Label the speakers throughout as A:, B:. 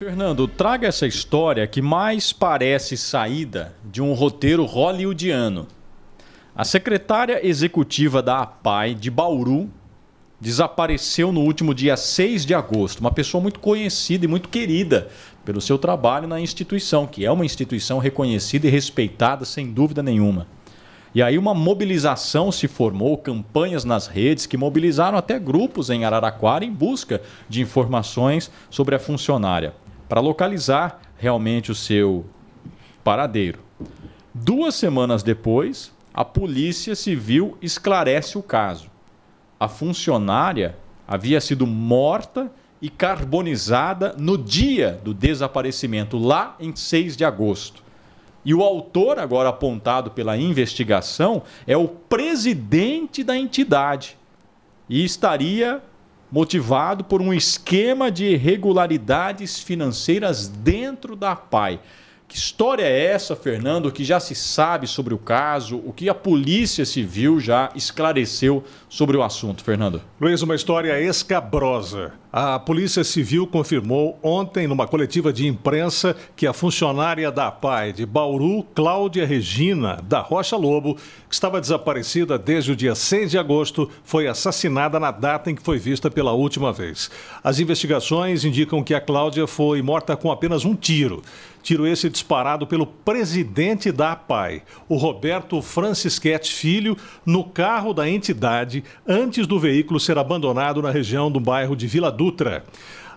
A: Fernando, traga essa história que mais parece saída de um roteiro hollywoodiano. A secretária executiva da APAI de Bauru desapareceu no último dia 6 de agosto. Uma pessoa muito conhecida e muito querida pelo seu trabalho na instituição, que é uma instituição reconhecida e respeitada sem dúvida nenhuma. E aí uma mobilização se formou, campanhas nas redes que mobilizaram até grupos em Araraquara em busca de informações sobre a funcionária para localizar realmente o seu paradeiro. Duas semanas depois, a Polícia Civil esclarece o caso. A funcionária havia sido morta e carbonizada no dia do desaparecimento, lá em 6 de agosto. E o autor, agora apontado pela investigação, é o presidente da entidade e estaria motivado por um esquema de irregularidades financeiras dentro da PAI. Que história é essa, Fernando, que já se sabe sobre o caso? O que a Polícia Civil já esclareceu sobre o assunto, Fernando?
B: Luiz, uma história escabrosa. A Polícia Civil confirmou ontem, numa coletiva de imprensa, que a funcionária da PAI de Bauru, Cláudia Regina da Rocha Lobo, que estava desaparecida desde o dia 6 de agosto, foi assassinada na data em que foi vista pela última vez. As investigações indicam que a Cláudia foi morta com apenas um tiro. Tiro esse disparado pelo presidente da APAI, o Roberto Francisquete Filho, no carro da entidade antes do veículo ser abandonado na região do bairro de Vila Dutra.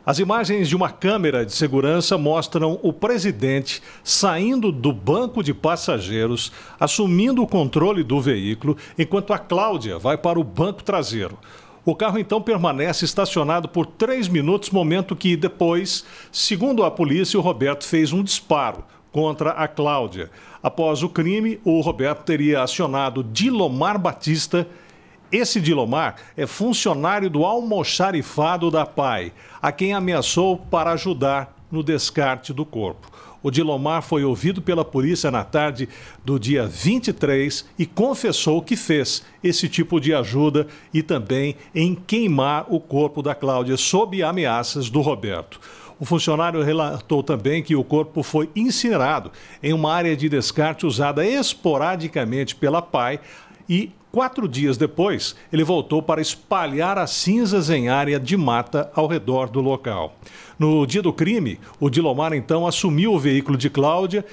B: As imagens de uma câmera de segurança mostram o presidente saindo do banco de passageiros, assumindo o controle do veículo, enquanto a Cláudia vai para o banco traseiro. O carro então permanece estacionado por três minutos, momento que depois, segundo a polícia, o Roberto fez um disparo contra a Cláudia. Após o crime, o Roberto teria acionado Dilomar Batista. Esse Dilomar é funcionário do almoxarifado da PAI, a quem ameaçou para ajudar no descarte do corpo. O Dilomar foi ouvido pela polícia na tarde do dia 23 e confessou que fez esse tipo de ajuda e também em queimar o corpo da Cláudia sob ameaças do Roberto. O funcionário relatou também que o corpo foi incinerado em uma área de descarte usada esporadicamente pela PAI e Quatro dias depois, ele voltou para espalhar as cinzas em área de mata ao redor do local. No dia do crime, o Dilomar então assumiu o veículo de Cláudia,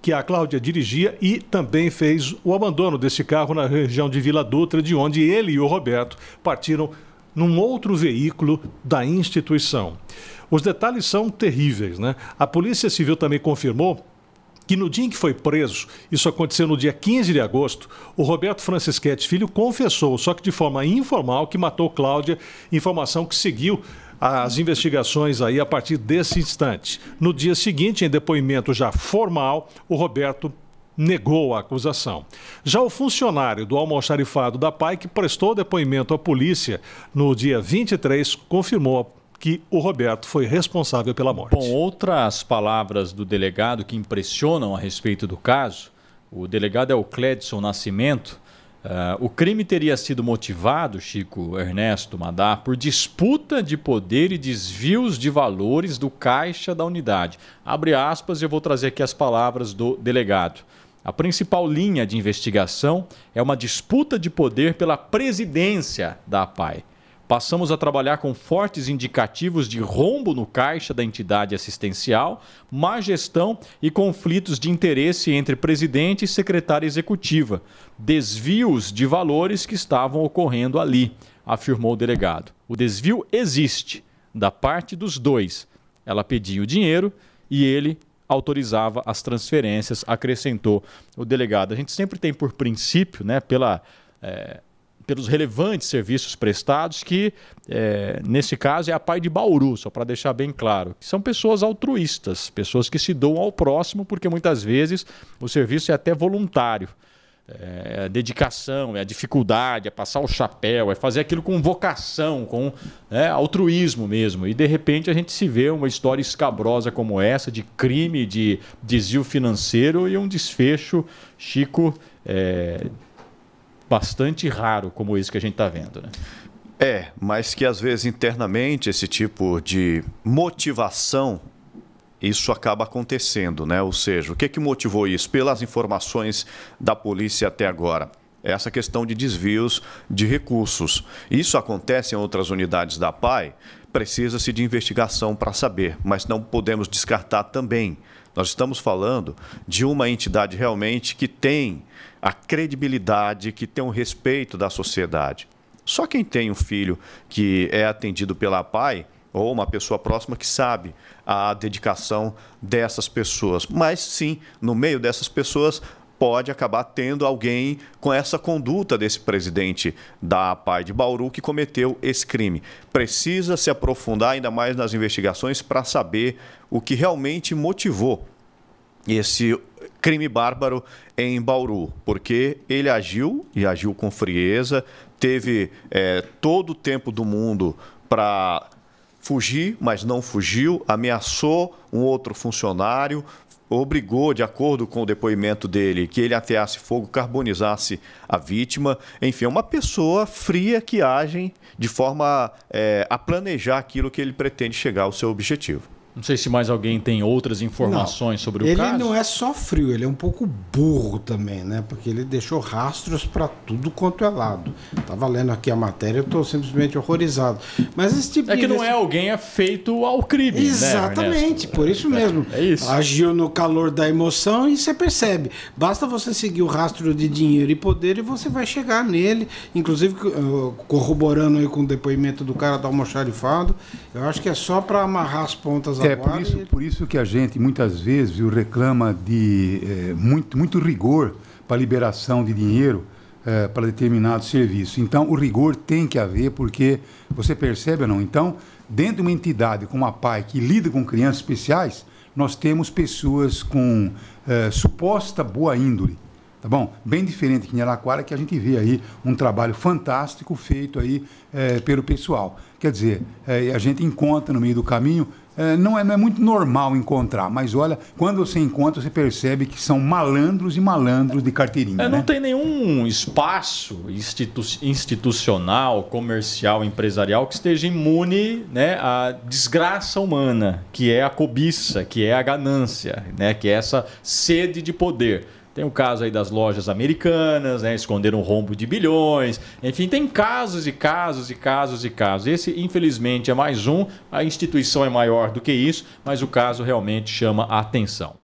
B: que a Cláudia dirigia e também fez o abandono desse carro na região de Vila Dutra, de onde ele e o Roberto partiram num outro veículo da instituição. Os detalhes são terríveis, né? A Polícia Civil também confirmou que no dia em que foi preso, isso aconteceu no dia 15 de agosto, o Roberto Francisquete Filho confessou, só que de forma informal, que matou Cláudia, informação que seguiu as investigações aí a partir desse instante. No dia seguinte, em depoimento já formal, o Roberto negou a acusação. Já o funcionário do almoxarifado da PAI, que prestou depoimento à polícia no dia 23, confirmou que o Roberto foi responsável pela morte. Bom,
A: outras palavras do delegado que impressionam a respeito do caso, o delegado é o Cledson Nascimento. Uh, o crime teria sido motivado, Chico Ernesto Madar, por disputa de poder e desvios de valores do caixa da unidade. Abre aspas, e eu vou trazer aqui as palavras do delegado. A principal linha de investigação é uma disputa de poder pela presidência da APAI. Passamos a trabalhar com fortes indicativos de rombo no caixa da entidade assistencial, má gestão e conflitos de interesse entre presidente e secretária executiva, desvios de valores que estavam ocorrendo ali, afirmou o delegado. O desvio existe da parte dos dois. Ela pedia o dinheiro e ele autorizava as transferências, acrescentou o delegado. A gente sempre tem por princípio, né, pela. É pelos relevantes serviços prestados, que é, nesse caso é a Pai de Bauru, só para deixar bem claro, que são pessoas altruístas, pessoas que se doam ao próximo, porque muitas vezes o serviço é até voluntário. É a é dedicação, é a dificuldade, é passar o chapéu, é fazer aquilo com vocação, com né, altruísmo mesmo. E de repente a gente se vê uma história escabrosa como essa, de crime, de desvio financeiro e um desfecho, Chico,
C: é, bastante raro como esse que a gente está vendo. Né? É, mas que às vezes internamente esse tipo de motivação isso acaba acontecendo, né? Ou seja, o que, que motivou isso? Pelas informações da polícia até agora, é essa questão de desvios de recursos. Isso acontece em outras unidades da PAI, precisa-se de investigação para saber, mas não podemos descartar também. Nós estamos falando de uma entidade realmente que tem a credibilidade, que tem o respeito da sociedade. Só quem tem um filho que é atendido pela PAI ou uma pessoa próxima que sabe a dedicação dessas pessoas. Mas sim, no meio dessas pessoas pode acabar tendo alguém com essa conduta desse presidente da Pai de Bauru que cometeu esse crime. Precisa se aprofundar ainda mais nas investigações para saber o que realmente motivou esse crime bárbaro em Bauru, porque ele agiu e agiu com frieza, teve é, todo o tempo do mundo para fugir, mas não fugiu, ameaçou um outro funcionário, obrigou, de acordo com o depoimento dele, que ele ateasse fogo, carbonizasse a vítima. Enfim, é uma pessoa fria que age de forma é, a planejar aquilo que ele pretende chegar ao seu objetivo. Não sei se mais alguém tem outras informações não, sobre o ele caso. Ele
B: não é só frio, ele é um pouco burro também, né? Porque ele deixou rastros para tudo quanto é lado. Tava lendo aqui a matéria, eu estou simplesmente horrorizado. Mas esse tipo é que não é alguém é feito ao crime, né, Exatamente, né, por isso é, mesmo. É, é isso. Agiu no calor da emoção e você percebe. Basta você seguir o rastro de dinheiro e poder e você vai chegar nele, inclusive eh, corroborando aí com o depoimento do cara do almoxarifado. Eu acho que é só para amarrar as pontas é por isso, por isso que a gente muitas vezes viu, reclama de é, muito, muito rigor para liberação de dinheiro é, para determinado serviço. Então, o rigor tem que haver, porque você percebe ou não? Então, dentro de uma entidade como a PAI, que lida com crianças especiais, nós temos pessoas com é, suposta boa índole, tá bom? Bem diferente que em Araraquara, que a gente vê aí um trabalho fantástico feito aí é, pelo pessoal. Quer dizer, é, a gente encontra no meio do caminho é, não, é, não é muito normal encontrar, mas olha, quando você encontra, você percebe que são malandros e malandros de carteirinha. É, né? Não
A: tem nenhum espaço institu institucional, comercial, empresarial que esteja imune né, à desgraça humana, que é a cobiça, que é a ganância, né, que é essa sede de poder. Tem o caso aí das lojas americanas, né? Esconderam um rombo de bilhões. Enfim, tem casos e casos e casos e casos. Esse, infelizmente, é mais um. A instituição é maior do que isso, mas o caso realmente chama a atenção.